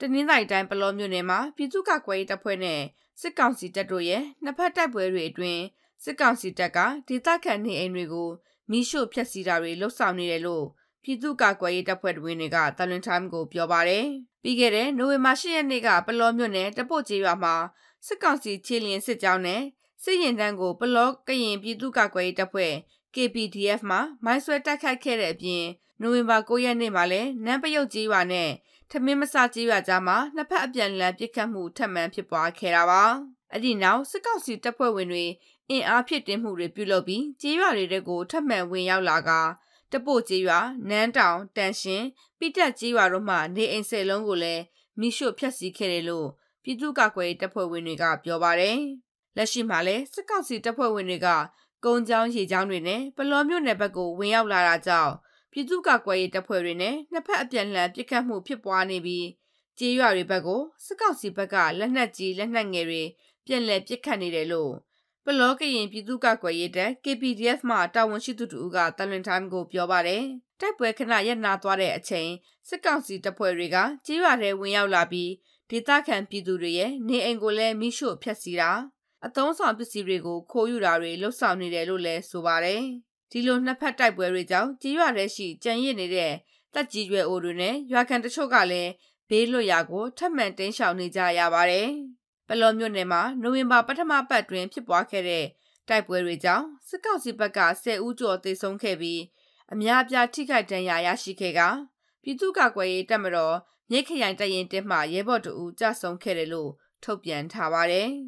တနင်္သာရီတိုင်းပလောမြို့နယ်မှာပြည်သူ့ကာကွယ်ရေးတပ်ဖွဲ့နဲ့စစ်ကောင်စီတပ်တို့ရဲ့နှစ်ဖက်တိုက်ပွဲတွေအတွင်းစစ်ကောင်စီတပ်ကဒေသခံနေအိမ်တွေကိုမိရှို့ဖျက်ဆီးတာတွေလှုပ်ဆောင်နေတယ်လို့ပြည်သူ့ကာကွယ်ရေးတပ်ဖွဲ့တွင်တွေကတလွင် time ကို ပြောပါတယ်။ပြီးခဲ့တဲ့နိုဝင်ဘာ၈ရက်နေ့ကပလောမြို့နယ်တပုတ်ကျေးရွာမှာစစ်ကောင်စီခြေလျင်စစ်ကြောင်းနဲ့စစ်ရင်တန်းကိုပလောကရင်ပြည်သူ့ကာကွယ်ရေးတပ်ဖွဲ့ KPDF မှမိုင်းဆွဲတိုက်ခိုက်ခဲ့တဲ့အပြင်နိုဝင်ဘာ9ရက်နေ့မှာလည်းနန်းပယုတ်ကျေးရွာနဲ့ထမင်းမစကြေးရွာကြားမှာနှစ်ဖက်အပြန်အလှန်ပစ်ခတ်မှုထပ်မံဖြစ်ပွားခဲ့တာပါ။အဲ့ဒီနောက်စစ်ကောင်စီတပ်ဖွဲ့ဝင်တွေအင်အားဖြစ်တင်းမှုတွေပြုလုပ်ပြီးကြေးရွာတွေကိုထပ်မံဝင်ရောက်လာကာတပို့ကြေးရွာနန်းတောင်တန်ရှင်ပိတက်ကြေးရွာတို့မှနေအိမ်ဆယ်လုံးကိုလည်းမိရှုဖျက်ဆီးခဲ့တယ်လို့ပြည်သူ့ကာကွယ်တပ်ဖွဲ့ဝင်တွေက ပြောပါတယ်။လက်ရှိမှာလည်းစစ်ကောင်စီတပ်ဖွဲ့ဝင်တွေက ကုန်းချောင်းရေချောင်းတွေနဲ့ပလောမြို့နယ်ဘက်ကိုဝင်ရောက်လာတာကြောင့်ပြည်သူ့ကာကွယ်ရေးတပ်ဖွဲ့တွေနဲ့နှစ်ဖက်အပြန်အလှန်ပစ်ခတ်မှုဖြစ်ပွားနေပြီးကြေးရွာတွေဘက်ကိုစစ်ကောင်စီဘက်ကလက်နက်ကြီးလက်နက်ငယ်တွေပြန်လည်ပစ်ခတ်နေတယ်လို့ပလောကရင် ပြည်သူ့ကာကွယ်ရေးတပ် KPDF မှတာဝန်ရှိသူတူကတလွင်တိုင်းကို ပြောပါတယ်တိုက်ပွဲခဏရပ်နာသွားတဲ့အချိန်စစ်ကောင်စီတပ်ဖွဲ့တွေကကြေးရွာတွေဝင်ရောက်လာပြီးဒေသခံပြည်သူတွေရဲ့နေအိမ်ကိုလည်းမိရှို့ဖျက်ဆီးတာအသုံးဆောင်ပစ္စည်းတွေကိုခိုးယူတာတွေလှုပ်ဆောင်နေတယ်လို့လည်းဆိုပါတယ်။ဒီလိုနှစ်ဖက်တိုက်ပွဲတွေကြောင့်ကြေးရွာထဲရှိကြံရစ်နေတဲ့တက်ကြီးရွယ်အိုတွေနဲ့ရွာခံတချို့ကလည်းဘေးလွတ်ရာကိုထပ်မံတင်းရှောင်နေကြရပါတယ်။ပလောမြို့နယ်မှာနိုဝင်ဘာပထမပတ်တွင်ဖြစ်ပွားခဲ့တဲ့တိုက်ပွဲတွေကြောင့်စစ်ကောင်စီဘက်က10ဦးကျော်သေဆုံးခဲ့ပြီးအများအပြားထိခိုက်ဒဏ်ရာရရှိခဲ့ကပြည်သူ့ကာကွယ်ရေးတပ်မတော်မြိတ်ခရိုင်တပ်ရင်းတပ်မှရဲဘော်တို့ဦးကြဆုံခဲ့တယ်လို့ထုတ်ပြန်ထားပါတယ်။